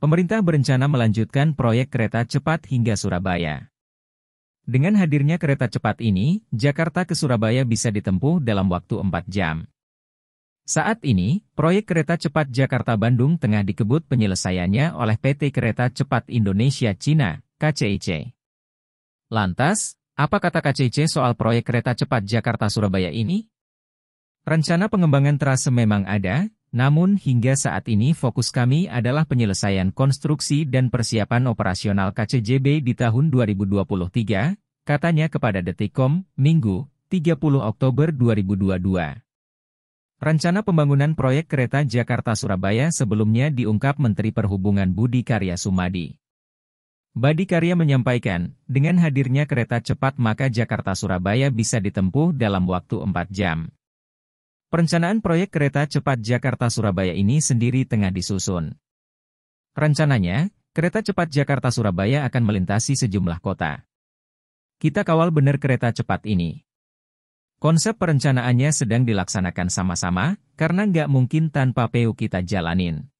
Pemerintah berencana melanjutkan proyek kereta cepat hingga Surabaya. Dengan hadirnya kereta cepat ini, Jakarta ke Surabaya bisa ditempuh dalam waktu 4 jam. Saat ini, proyek kereta cepat Jakarta-Bandung tengah dikebut penyelesaiannya oleh PT Kereta Cepat Indonesia Cina, KCIC. Lantas, apa kata KCIC soal proyek kereta cepat Jakarta-Surabaya ini? Rencana pengembangan trase memang ada, namun hingga saat ini fokus kami adalah penyelesaian konstruksi dan persiapan operasional KCJB di tahun 2023, katanya kepada Detikom, Minggu, 30 Oktober 2022. Rencana pembangunan proyek kereta Jakarta-Surabaya sebelumnya diungkap Menteri Perhubungan Budi Karya Sumadi. Badi Karya menyampaikan, dengan hadirnya kereta cepat maka Jakarta-Surabaya bisa ditempuh dalam waktu 4 jam. Perencanaan proyek kereta cepat Jakarta-Surabaya ini sendiri tengah disusun. Rencananya, kereta cepat Jakarta-Surabaya akan melintasi sejumlah kota. Kita kawal benar kereta cepat ini. Konsep perencanaannya sedang dilaksanakan sama-sama, karena nggak mungkin tanpa PU kita jalanin.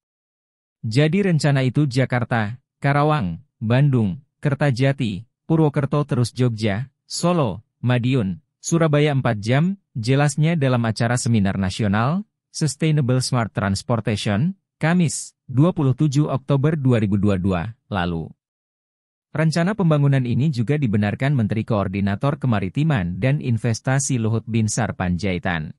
Jadi rencana itu Jakarta, Karawang, Bandung, Kertajati, Purwokerto terus Jogja, Solo, Madiun, Surabaya 4 jam, jelasnya dalam acara seminar nasional Sustainable Smart Transportation, Kamis, 27 Oktober 2022 lalu. Rencana pembangunan ini juga dibenarkan Menteri Koordinator Kemaritiman dan Investasi Luhut Binsar Panjaitan.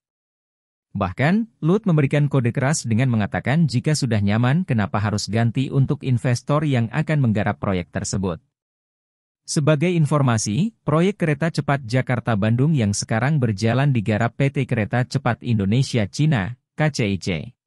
Bahkan, Luhut memberikan kode keras dengan mengatakan jika sudah nyaman kenapa harus ganti untuk investor yang akan menggarap proyek tersebut. Sebagai informasi, proyek kereta cepat Jakarta-Bandung yang sekarang berjalan digarap PT Kereta Cepat Indonesia Cina, KCIC.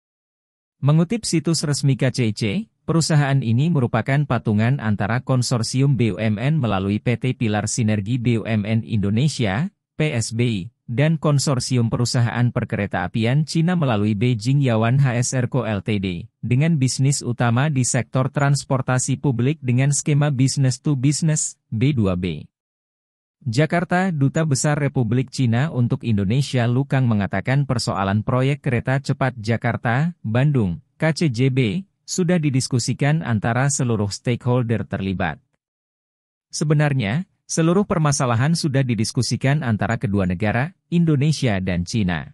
Mengutip situs resmi KCIC, perusahaan ini merupakan patungan antara konsorsium BUMN melalui PT Pilar Sinergi BUMN Indonesia, PSBI, dan Konsorsium Perusahaan Perkeretaapian Cina melalui Beijing Yawan HSR Co., Ltd, dengan bisnis utama di sektor transportasi publik dengan skema bisnis to business, B2B. Jakarta, Duta Besar Republik Cina untuk Indonesia Lukang mengatakan persoalan proyek kereta cepat Jakarta, Bandung, KCJB, sudah didiskusikan antara seluruh stakeholder terlibat. Sebenarnya, seluruh permasalahan sudah didiskusikan antara kedua negara, Indonesia dan Cina.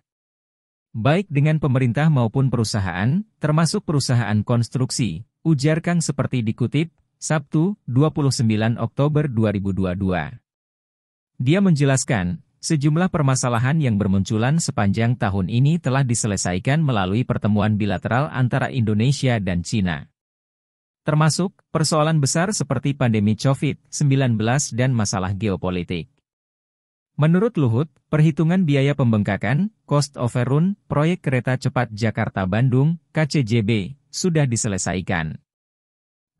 Baik dengan pemerintah maupun perusahaan, termasuk perusahaan konstruksi, ujar Kang seperti dikutip, Sabtu, 29 Oktober 2022. Dia menjelaskan, sejumlah permasalahan yang bermunculan sepanjang tahun ini telah diselesaikan melalui pertemuan bilateral antara Indonesia dan Cina termasuk persoalan besar seperti pandemi COVID-19 dan masalah geopolitik. Menurut Luhut, perhitungan biaya pembengkakan, cost overrun, proyek kereta cepat Jakarta-Bandung, KCJB, sudah diselesaikan.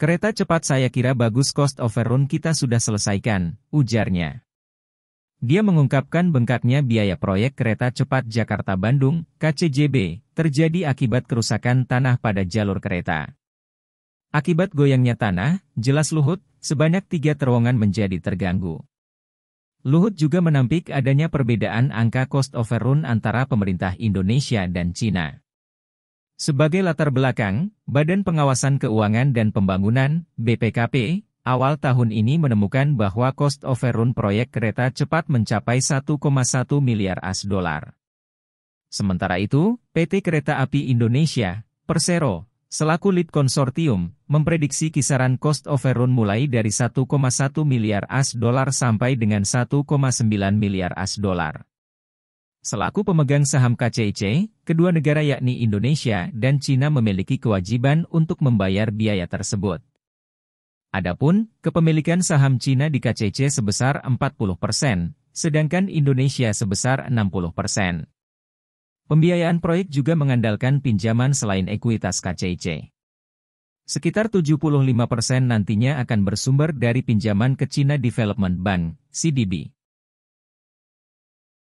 Kereta cepat saya kira bagus cost overrun kita sudah selesaikan, ujarnya. Dia mengungkapkan bengkaknya biaya proyek kereta cepat Jakarta-Bandung, KCJB, terjadi akibat kerusakan tanah pada jalur kereta. Akibat goyangnya tanah, jelas Luhut, sebanyak tiga terowongan menjadi terganggu. Luhut juga menampik adanya perbedaan angka cost overrun antara pemerintah Indonesia dan Cina. Sebagai latar belakang, Badan Pengawasan Keuangan dan Pembangunan (BPKP) awal tahun ini menemukan bahwa cost overrun proyek kereta cepat mencapai 1,1 miliar as dolar. Sementara itu, PT Kereta Api Indonesia, Persero, selaku lead konsortium, memprediksi kisaran cost overrun mulai dari 1,1 miliar AS dolar sampai dengan 1,9 miliar AS dolar. Selaku pemegang saham KCIC, kedua negara yakni Indonesia dan Cina memiliki kewajiban untuk membayar biaya tersebut. Adapun, kepemilikan saham Cina di KCC sebesar 40%, persen, sedangkan Indonesia sebesar 60%. persen. Pembiayaan proyek juga mengandalkan pinjaman selain ekuitas KCIC. Sekitar 75% persen nantinya akan bersumber dari pinjaman ke China Development Bank, CDB.